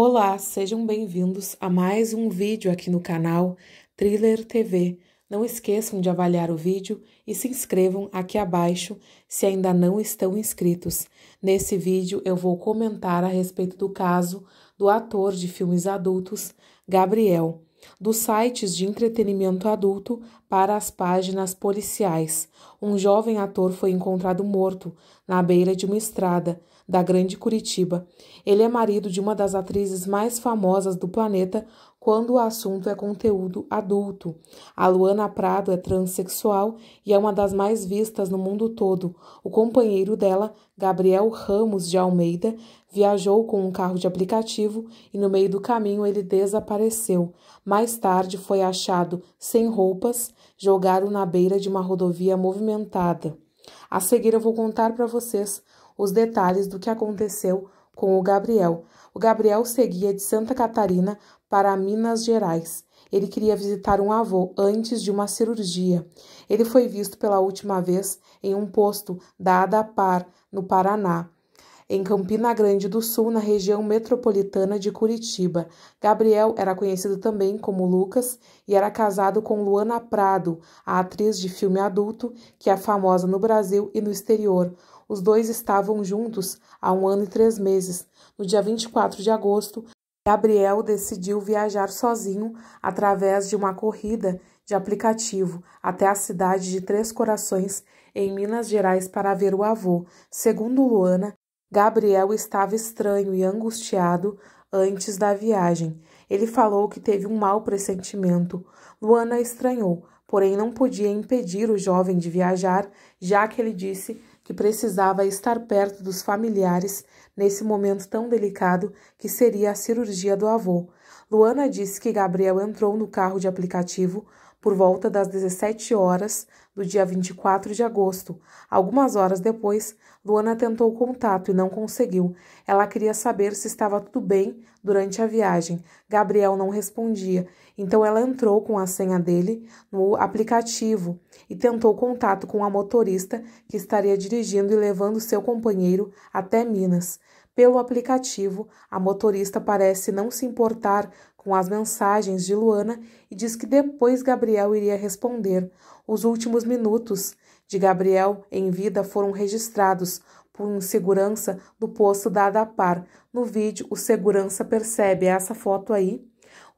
Olá, sejam bem-vindos a mais um vídeo aqui no canal Thriller TV. Não esqueçam de avaliar o vídeo e se inscrevam aqui abaixo se ainda não estão inscritos. Nesse vídeo eu vou comentar a respeito do caso do ator de filmes adultos, Gabriel dos sites de entretenimento adulto para as páginas policiais. Um jovem ator foi encontrado morto na beira de uma estrada da Grande Curitiba. Ele é marido de uma das atrizes mais famosas do planeta, quando o assunto é conteúdo adulto. A Luana Prado é transexual e é uma das mais vistas no mundo todo. O companheiro dela, Gabriel Ramos de Almeida, viajou com um carro de aplicativo e no meio do caminho ele desapareceu. Mais tarde foi achado sem roupas, jogado na beira de uma rodovia movimentada. A seguir eu vou contar para vocês os detalhes do que aconteceu com o Gabriel. O Gabriel seguia de Santa Catarina para Minas Gerais. Ele queria visitar um avô antes de uma cirurgia. Ele foi visto pela última vez em um posto da ADAPAR, no Paraná, em Campina Grande do Sul, na região metropolitana de Curitiba. Gabriel era conhecido também como Lucas e era casado com Luana Prado, a atriz de filme adulto que é famosa no Brasil e no exterior. Os dois estavam juntos há um ano e três meses. No dia 24 de agosto, Gabriel decidiu viajar sozinho através de uma corrida de aplicativo até a cidade de Três Corações, em Minas Gerais, para ver o avô. Segundo Luana, Gabriel estava estranho e angustiado antes da viagem. Ele falou que teve um mau pressentimento. Luana estranhou, porém não podia impedir o jovem de viajar, já que ele disse que precisava estar perto dos familiares nesse momento tão delicado que seria a cirurgia do avô. Luana disse que Gabriel entrou no carro de aplicativo por volta das 17 horas do dia 24 de agosto. Algumas horas depois, Luana tentou contato e não conseguiu. Ela queria saber se estava tudo bem durante a viagem. Gabriel não respondia, então ela entrou com a senha dele no aplicativo e tentou contato com a motorista que estaria dirigindo e levando seu companheiro até Minas. Pelo aplicativo, a motorista parece não se importar com as mensagens de Luana e diz que depois Gabriel iria responder. Os últimos minutos de Gabriel em vida foram registrados por um segurança do posto da Adapar. No vídeo, o segurança percebe essa foto aí.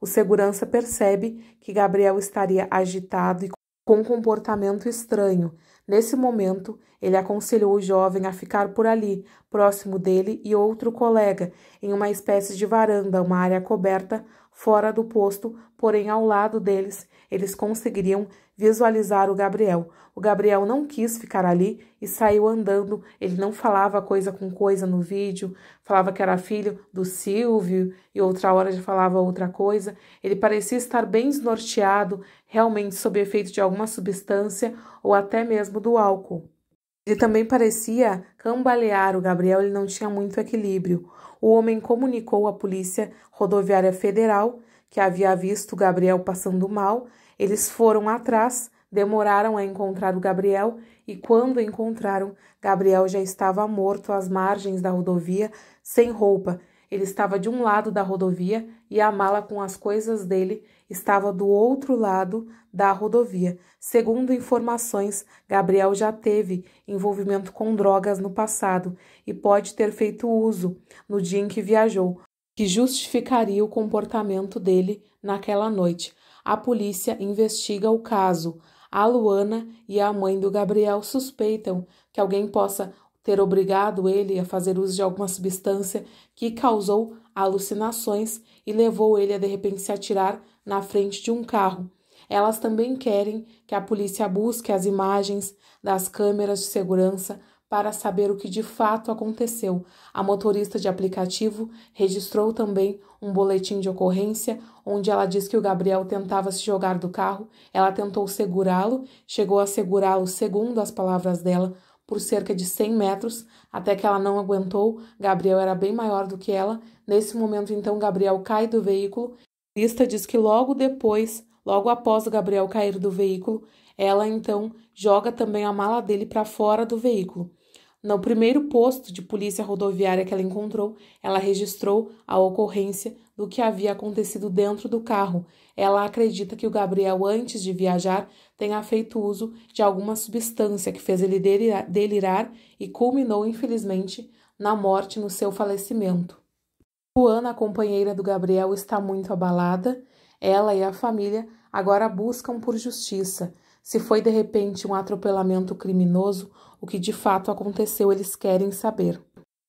O segurança percebe que Gabriel estaria agitado e com comportamento estranho. Nesse momento, ele aconselhou o jovem a ficar por ali, próximo dele e outro colega, em uma espécie de varanda, uma área coberta, fora do posto, porém ao lado deles, eles conseguiriam visualizar o Gabriel, o Gabriel não quis ficar ali e saiu andando. Ele não falava coisa com coisa no vídeo, falava que era filho do Silvio e outra hora já falava outra coisa. Ele parecia estar bem desnorteado, realmente sob efeito de alguma substância ou até mesmo do álcool. Ele também parecia cambalear, o Gabriel ele não tinha muito equilíbrio. O homem comunicou à Polícia Rodoviária Federal que havia visto o Gabriel passando mal. Eles foram atrás, Demoraram a encontrar o Gabriel e, quando o encontraram, Gabriel já estava morto às margens da rodovia, sem roupa. Ele estava de um lado da rodovia e a mala com as coisas dele estava do outro lado da rodovia. Segundo informações, Gabriel já teve envolvimento com drogas no passado e pode ter feito uso no dia em que viajou, que justificaria o comportamento dele naquela noite. A polícia investiga o caso. A Luana e a mãe do Gabriel suspeitam que alguém possa ter obrigado ele a fazer uso de alguma substância que causou alucinações e levou ele a de repente se atirar na frente de um carro. Elas também querem que a polícia busque as imagens das câmeras de segurança para saber o que de fato aconteceu. A motorista de aplicativo registrou também um boletim de ocorrência onde ela diz que o Gabriel tentava se jogar do carro, ela tentou segurá-lo, chegou a segurá-lo, segundo as palavras dela, por cerca de 100 metros, até que ela não aguentou. Gabriel era bem maior do que ela. Nesse momento, então, Gabriel cai do veículo. A lista diz que logo depois, logo após o Gabriel cair do veículo, ela então joga também a mala dele para fora do veículo. No primeiro posto de polícia rodoviária que ela encontrou, ela registrou a ocorrência do que havia acontecido dentro do carro. Ela acredita que o Gabriel, antes de viajar, tenha feito uso de alguma substância que fez ele delirar, e culminou, infelizmente, na morte no seu falecimento. Luana, a companheira do Gabriel, está muito abalada. Ela e a família agora buscam por justiça. Se foi de repente um atropelamento criminoso, o que de fato aconteceu, eles querem saber.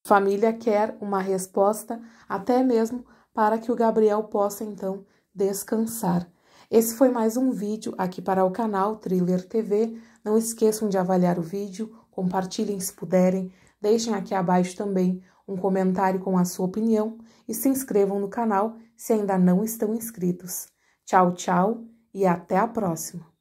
família quer uma resposta, até mesmo para que o Gabriel possa então descansar. Esse foi mais um vídeo aqui para o canal Thriller TV. Não esqueçam de avaliar o vídeo, compartilhem se puderem, deixem aqui abaixo também um comentário com a sua opinião e se inscrevam no canal se ainda não estão inscritos. Tchau, tchau e até a próxima!